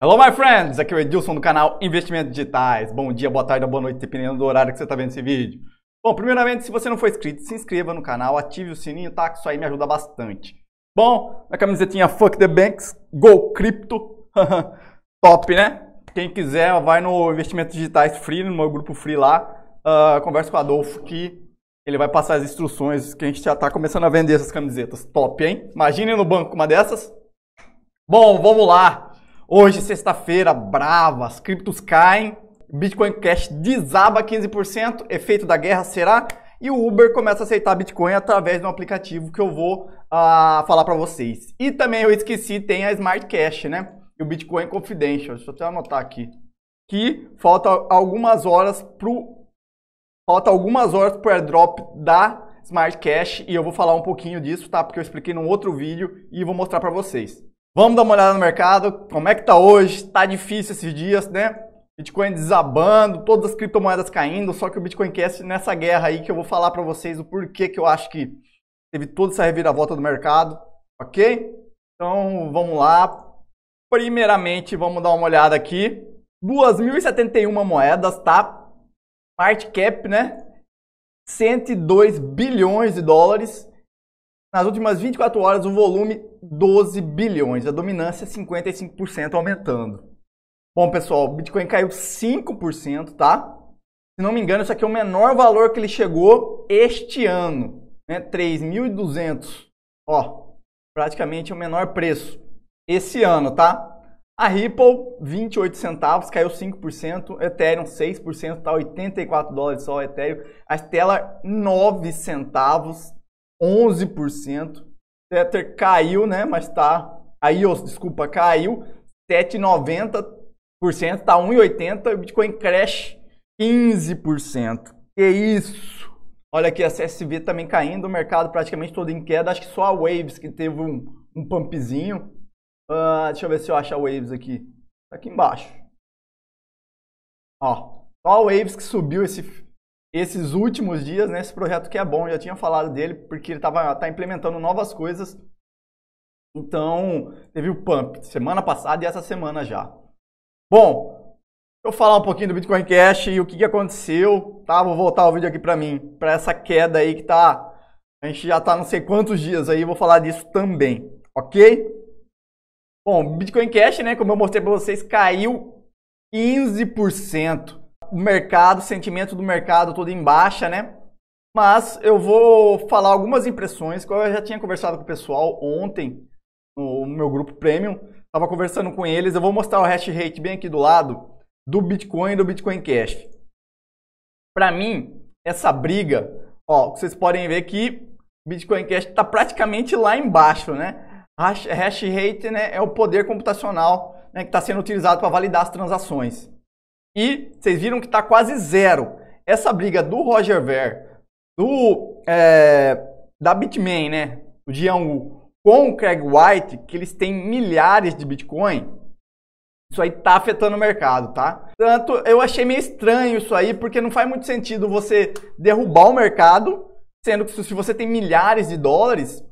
Hello, my friends! Aqui é o Edilson do canal Investimentos Digitais. Bom dia, boa tarde ou boa noite, dependendo do horário que você está vendo esse vídeo. Bom, primeiramente, se você não for inscrito, se inscreva no canal, ative o sininho, tá? Que isso aí me ajuda bastante. Bom, minha camisetinha Fuck the Banks, Go Crypto. Top, né? Quem quiser, vai no Investimentos Digitais Free, no meu grupo Free lá. Uh, ah, conversa com o Adolfo que ele vai passar as instruções que a gente já está começando a vender essas camisetas. Top, hein? Imagine no banco uma dessas. Bom, vamos lá. Hoje, sexta-feira, brava, as criptos caem, Bitcoin Cash desaba 15%, efeito da guerra será? E o Uber começa a aceitar Bitcoin através de um aplicativo que eu vou uh, falar para vocês. E também eu esqueci, tem a Smart Cash, né? E o Bitcoin Confidential, deixa eu até anotar aqui. Que falta algumas horas pro... Falta algumas horas pro airdrop da Smart Cash e eu vou falar um pouquinho disso, tá? Porque eu expliquei num outro vídeo e vou mostrar para vocês. Vamos dar uma olhada no mercado, como é que tá hoje? Tá difícil esses dias, né? Bitcoin desabando, todas as criptomoedas caindo, só que o Bitcoin Cast nessa guerra aí que eu vou falar para vocês o porquê que eu acho que teve toda essa reviravolta do mercado, OK? Então, vamos lá. Primeiramente, vamos dar uma olhada aqui. 2071 moedas, tá? Market cap, né? 102 bilhões de dólares. Nas últimas 24 horas, o volume 12 bilhões, a dominância 55% aumentando. Bom, pessoal, o Bitcoin caiu 5%, tá? Se não me engano, isso aqui é o menor valor que ele chegou este ano, né? 3.200. Ó, praticamente é o menor preço esse ano, tá? A Ripple, 28 centavos, caiu 5%, Ethereum 6%, tá 84 dólares só o Ethereum, a Stellar 9 centavos, 11%. Tether caiu, né? Mas está aí, desculpa, caiu 7,90%, tá 1,80 e o Bitcoin crash 15%. Que isso? Olha aqui a CSV também caindo, o mercado praticamente todo em queda. Acho que só a Waves que teve um, um pumpzinho. Uh, deixa eu ver se eu acho a Waves aqui. Tá aqui embaixo. Ó, só a Waves que subiu esse, esses últimos dias, né, esse projeto que é bom, eu já tinha falado dele, porque ele estava tá implementando novas coisas. Então, teve o pump semana passada e essa semana já. Bom, eu falar um pouquinho do Bitcoin Cash e o que, que aconteceu, tá? Vou voltar o vídeo aqui para mim, para essa queda aí que tá a gente já tá não sei quantos dias aí, vou falar disso também, OK? Bom, Bitcoin Cash, né, como eu mostrei para vocês, caiu 15% o mercado, o sentimento do mercado todo em baixa, né? Mas eu vou falar algumas impressões que eu já tinha conversado com o pessoal ontem no meu grupo Premium. Estava conversando com eles. Eu vou mostrar o hash rate bem aqui do lado do Bitcoin e do Bitcoin Cash. Para mim, essa briga, ó, vocês podem ver que Bitcoin Cash está praticamente lá embaixo, né? Hash, hash rate né, é o poder computacional né, que está sendo utilizado para validar as transações. E vocês viram que está quase zero. Essa briga do Roger Ver, do, é, da Bitmain, né? O Jian com o Craig White, que eles têm milhares de Bitcoin, isso aí tá afetando o mercado, tá? Tanto eu achei meio estranho isso aí, porque não faz muito sentido você derrubar o mercado, sendo que se você tem milhares de dólares,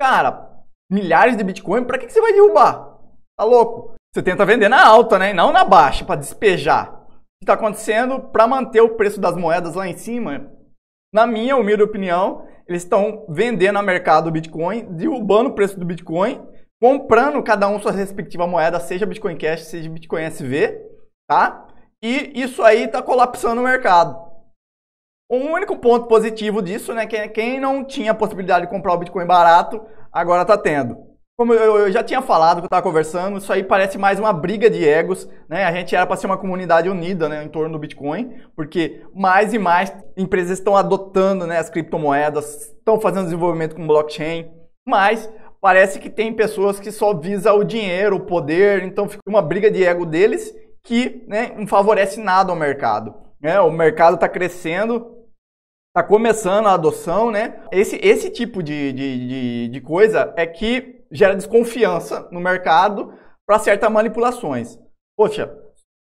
cara, milhares de Bitcoin, para que, que você vai derrubar? Tá louco? Você tenta vender na alta, né? Não na baixa, para despejar está acontecendo para manter o preço das moedas lá em cima? Na minha humilde opinião, eles estão vendendo a mercado do Bitcoin, derrubando o preço do Bitcoin, comprando cada um sua respectiva moeda, seja Bitcoin Cash, seja Bitcoin SV, tá? E isso aí está colapsando o mercado. o único ponto positivo disso, né, que é quem não tinha a possibilidade de comprar o Bitcoin barato, agora está tendo. Como eu já tinha falado, que eu estava conversando, isso aí parece mais uma briga de egos, né? A gente era para ser uma comunidade unida, né, em torno do Bitcoin, porque mais e mais empresas estão adotando, né, as criptomoedas, estão fazendo desenvolvimento com blockchain, mas parece que tem pessoas que só visa o dinheiro, o poder, então fica uma briga de ego deles que, né, não favorece nada ao mercado, né? O mercado está crescendo, está começando a adoção, né? Esse, esse tipo de, de, de, de coisa é que gera desconfiança no mercado para certas manipulações. Poxa,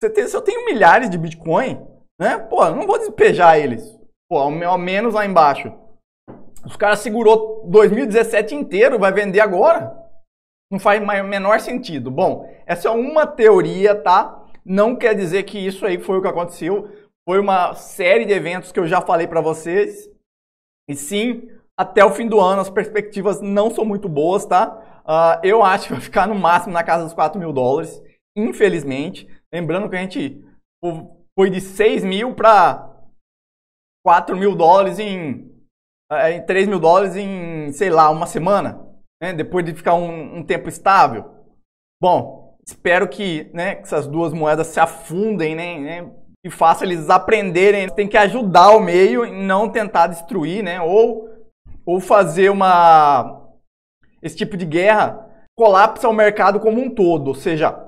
se eu tenho milhares de Bitcoin, né? Pô, eu não vou despejar eles. Pô, ao menos lá embaixo. Os caras segurou 2017 inteiro, vai vender agora? Não faz o menor sentido. Bom, essa é uma teoria, tá? Não quer dizer que isso aí foi o que aconteceu. Foi uma série de eventos que eu já falei para vocês. E sim, até o fim do ano as perspectivas não são muito boas, tá? Uh, eu acho que vai ficar no máximo na casa dos 4 mil dólares, infelizmente. Lembrando que a gente foi de 6 mil para 4 mil dólares em, eh, em 3 mil dólares em, sei lá, uma semana, né? depois de ficar um, um, tempo estável. Bom, espero que, né, que essas duas moedas se afundem né, né, e faça eles aprenderem. Tem que ajudar o meio e não tentar destruir, né? Ou, ou fazer uma esse tipo de guerra colapsa o mercado como um todo, ou seja,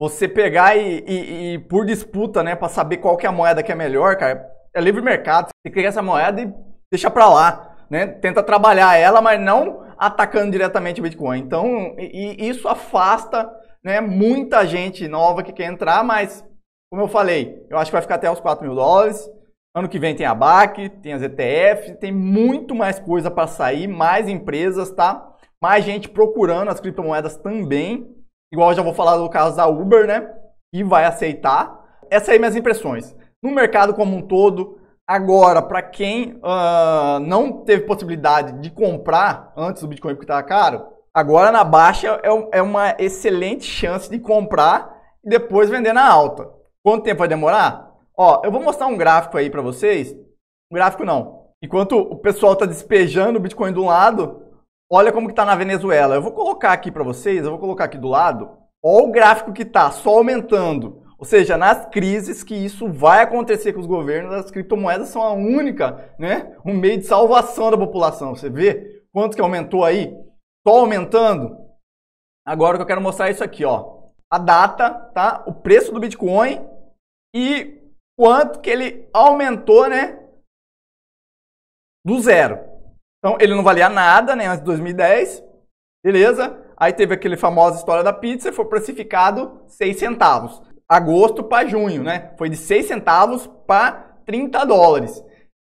você pegar e, e, e por disputa, né, para saber qual que é a moeda que é melhor, cara, é livre mercado. Você cria essa moeda e deixa para lá, né? Tenta trabalhar ela, mas não atacando diretamente o Bitcoin. Então, e, e isso afasta, né, muita gente nova que quer entrar, mas como eu falei, eu acho que vai ficar até os 4 mil dólares. Ano que vem tem a BAC, tem as ETF, tem muito mais coisa para sair, mais empresas, tá? mais gente procurando as criptomoedas também. Igual eu já vou falar do caso da Uber, né? E vai aceitar. Essas aí minhas impressões. No mercado como um todo, agora, para quem uh, não teve possibilidade de comprar antes do Bitcoin porque estava caro, agora na baixa é, é uma excelente chance de comprar e depois vender na alta. Quanto tempo vai demorar? Ó, eu vou mostrar um gráfico aí para vocês. Um gráfico não. Enquanto o pessoal está despejando o Bitcoin de um lado, Olha como que tá na Venezuela. Eu vou colocar aqui para vocês, eu vou colocar aqui do lado, olha o gráfico que tá, só aumentando. Ou seja, nas crises que isso vai acontecer com os governos, as criptomoedas são a única, né, um meio de salvação da população. Você vê quanto que aumentou aí? Só aumentando. Agora que eu quero mostrar é isso aqui, ó. A data, tá? O preço do Bitcoin e quanto que ele aumentou, né? Do zero. Então ele não valia nada, nem né, antes de 2010, beleza? Aí teve aquele famosa história da pizza, foi precificado 6 centavos. Agosto para junho, né? Foi de 6 centavos para 30 dólares.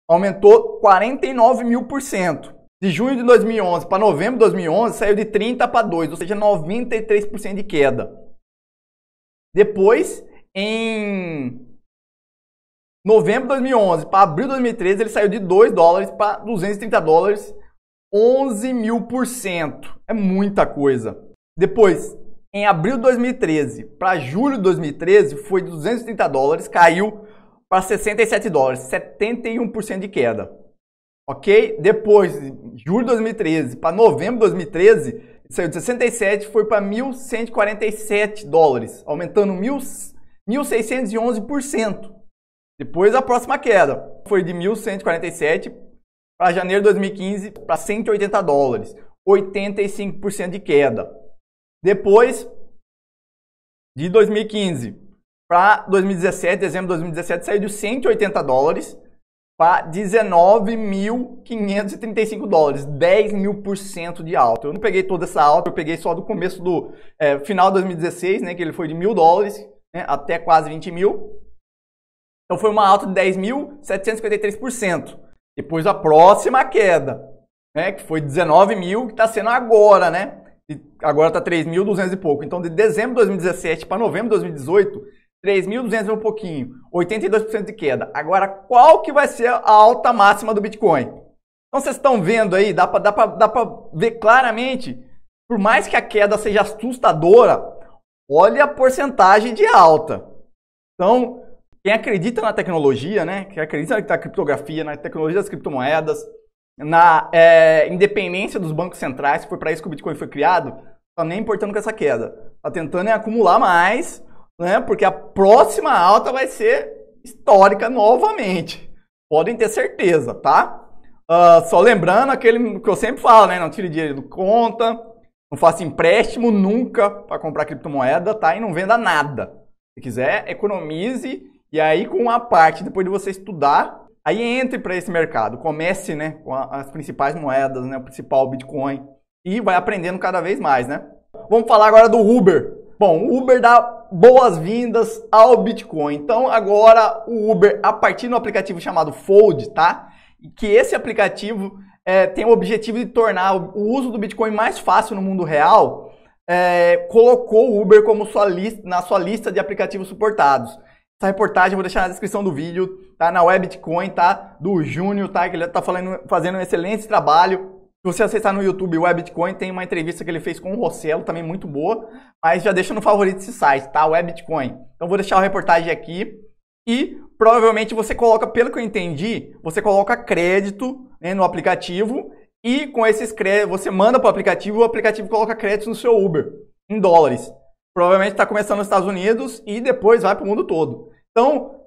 Aumentou 49 mil por cento. De junho de 2011 para novembro de 2011, saiu de 30 para 2, ou seja, 93% de queda. Depois, em novembro de 2011 para abril de 2013, ele saiu de 2 dólares para 230 dólares, 11 mil por cento. É muita coisa. Depois, em abril de 2013 para julho de 2013, foi 230 dólares, caiu para 67 dólares, 71% de queda. Ok? Depois, julho de 2013 para novembro de 2013, saiu de 67, foi para 1.147 dólares, aumentando 1.611%. Depois a próxima queda foi de 1.147 para janeiro de 2015 para 180 dólares, 85% de queda. Depois de 2015 para 2017, dezembro de 2017 saiu de 180 dólares para 19.535 dólares, 10 mil por cento de alta. Eu não peguei toda essa alta, eu peguei só do começo do é, final de 2016, né, que ele foi de mil dólares né, até quase 20 mil. Então foi uma alta de 10.753%. Depois a próxima queda, né, que foi 19 mil, que está sendo agora, né? E agora está 3.200 e pouco. Então de dezembro de 2017 para novembro de 2018, 3.200 e um pouquinho, 82% de queda. Agora qual que vai ser a alta máxima do Bitcoin? Então vocês estão vendo aí, dá para dá dá ver claramente, por mais que a queda seja assustadora, olha a porcentagem de alta. Então, quem acredita na tecnologia, né? Quem acredita na criptografia, na tecnologia das criptomoedas, na é, independência dos bancos centrais, foi para isso que o Bitcoin foi criado, tá nem importando com essa queda. Tá tentando é acumular mais, né? Porque a próxima alta vai ser histórica novamente. Podem ter certeza, tá? Uh, só lembrando aquele que eu sempre falo, né? Não tire dinheiro do conta, não faça empréstimo nunca para comprar criptomoeda, tá? E não venda nada. Se quiser, economize e aí, com a parte, depois de você estudar, aí entre para esse mercado. Comece né, com as principais moedas, né, o principal Bitcoin. E vai aprendendo cada vez mais, né? Vamos falar agora do Uber. Bom, o Uber dá boas-vindas ao Bitcoin. Então, agora o Uber, a partir do aplicativo chamado Fold, tá? Que esse aplicativo é, tem o objetivo de tornar o uso do Bitcoin mais fácil no mundo real. É, colocou o Uber como sua lista, na sua lista de aplicativos suportados. Tá Essa reportagem eu vou deixar na descrição do vídeo, tá? Na web Bitcoin, tá? Do Júnior, tá? Que ele tá falando, fazendo um excelente trabalho. Se você acessar no YouTube Web Bitcoin, tem uma entrevista que ele fez com o Rossello, também muito boa. Mas já deixa no favorito esse site, tá? Web Bitcoin. Então vou deixar a reportagem aqui. E provavelmente você coloca, pelo que eu entendi, você coloca crédito né, no aplicativo e com esses créditos, você manda para o aplicativo o aplicativo coloca crédito no seu Uber, em dólares. Provavelmente está começando nos Estados Unidos e depois vai para o mundo todo. Então,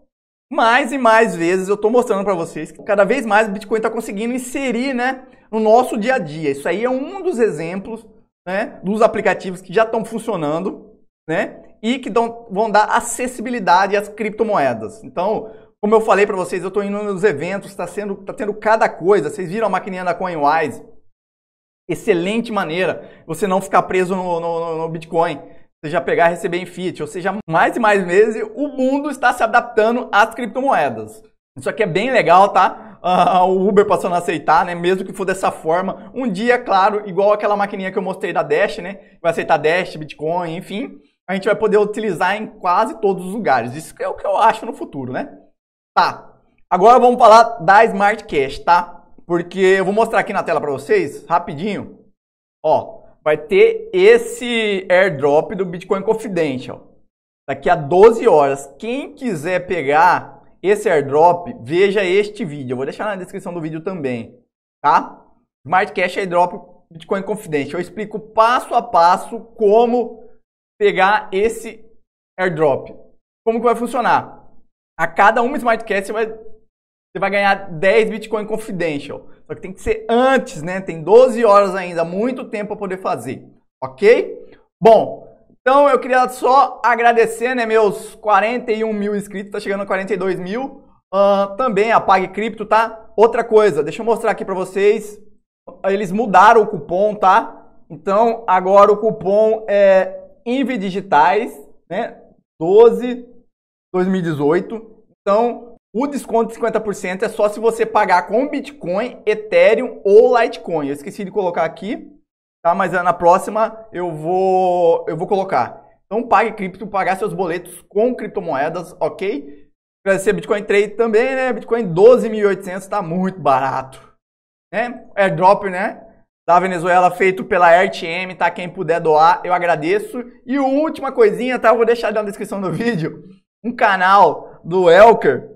mais e mais vezes eu estou mostrando para vocês que cada vez mais o Bitcoin está conseguindo inserir né, no nosso dia a dia. Isso aí é um dos exemplos né, dos aplicativos que já estão funcionando né, e que dão, vão dar acessibilidade às criptomoedas. Então, como eu falei para vocês, eu estou indo nos eventos, está sendo, tá tendo cada coisa. Vocês viram a maquininha da CoinWise? Excelente maneira você não ficar preso no, no, no Bitcoin seja pegar, receber em Fiat, ou seja, mais e mais vezes o mundo está se adaptando às criptomoedas. Isso aqui é bem legal, tá? Uh, o Uber passando a aceitar, né? Mesmo que for dessa forma. Um dia, claro, igual aquela maquininha que eu mostrei da Dash, né? Vai aceitar Dash, Bitcoin, enfim. A gente vai poder utilizar em quase todos os lugares. Isso é o que eu acho no futuro, né? Tá. Agora vamos falar da Smart Cash, tá? Porque eu vou mostrar aqui na tela para vocês, rapidinho. Ó, vai ter esse airdrop do Bitcoin Confidential. Daqui a 12 horas. Quem quiser pegar esse airdrop, veja este vídeo. Eu vou deixar na descrição do vídeo também, tá? Smart Cash Airdrop Bitcoin Confidential. Eu explico passo a passo como pegar esse airdrop. Como que vai funcionar? A cada uma Smart Cash você vai você vai ganhar 10 Bitcoin Confidential. Só que tem que ser antes, né? Tem 12 horas ainda, muito tempo para poder fazer, ok? Bom, então eu queria só agradecer, né, meus 41 mil inscritos, tá chegando a 42 mil. Uh, também a Pag Cripto, tá? Outra coisa, deixa eu mostrar aqui para vocês. Eles mudaram o cupom, tá? Então agora o cupom é INVE Digitais, né? 12 2018. Então o desconto de 50% é só se você pagar com Bitcoin, Ethereum ou Litecoin. Eu esqueci de colocar aqui, tá? Mas na próxima eu vou eu vou colocar. Então pague cripto, pagar seus boletos com criptomoedas, ok? Agradecer Bitcoin Trade também, né? Bitcoin 12.800 tá muito barato, né? Airdrop, né? Da Venezuela, feito pela RTM, tá? Quem puder doar, eu agradeço. E última coisinha, tá? Eu vou deixar na descrição do vídeo um canal do Elker,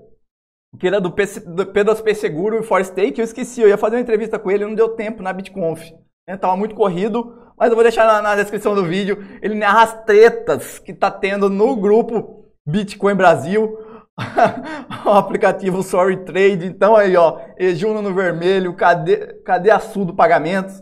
que era do, PC, do P2P Seguro e Forestake, eu esqueci, eu ia fazer uma entrevista com ele, não deu tempo na BitConf. Né? Tava muito corrido, mas eu vou deixar na, na descrição do vídeo, ele narra as tretas que tá tendo no grupo Bitcoin Brasil, o aplicativo Sorry Trade, então aí ó, Ejuno no vermelho, cadê, cadê a Sul do pagamentos?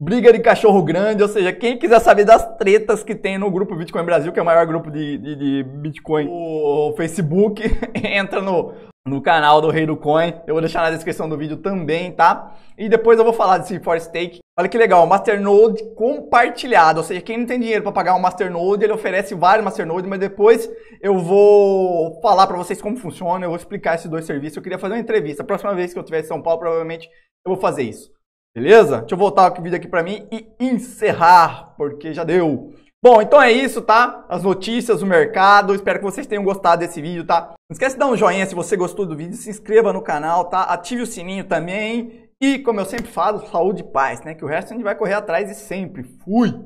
briga de cachorro grande, ou seja, quem quiser saber das tretas que tem no grupo Bitcoin Brasil, que é o maior grupo de, de, de Bitcoin, o Facebook, entra no, no canal do Rei do Coin. Eu vou deixar na descrição do vídeo também, tá? E depois eu vou falar desse for stake. Olha que legal, Masternode compartilhado, ou seja, quem não tem dinheiro para pagar um Masternode, ele oferece vários Masternodes, mas depois eu vou falar para vocês como funciona, eu vou explicar esses dois serviços. Eu queria fazer uma entrevista. A próxima vez que eu estiver em São Paulo, provavelmente eu vou fazer isso. Beleza? Deixa eu voltar o vídeo aqui para mim e encerrar, porque já deu. Bom, então é isso, tá? As notícias do mercado. Espero que vocês tenham gostado desse vídeo, tá? Não esquece de dar um joinha se você gostou do vídeo, se inscreva no canal, tá? Ative o sininho também. E como eu sempre falo, saúde e paz, né? Que o resto a gente vai correr atrás e sempre. Fui!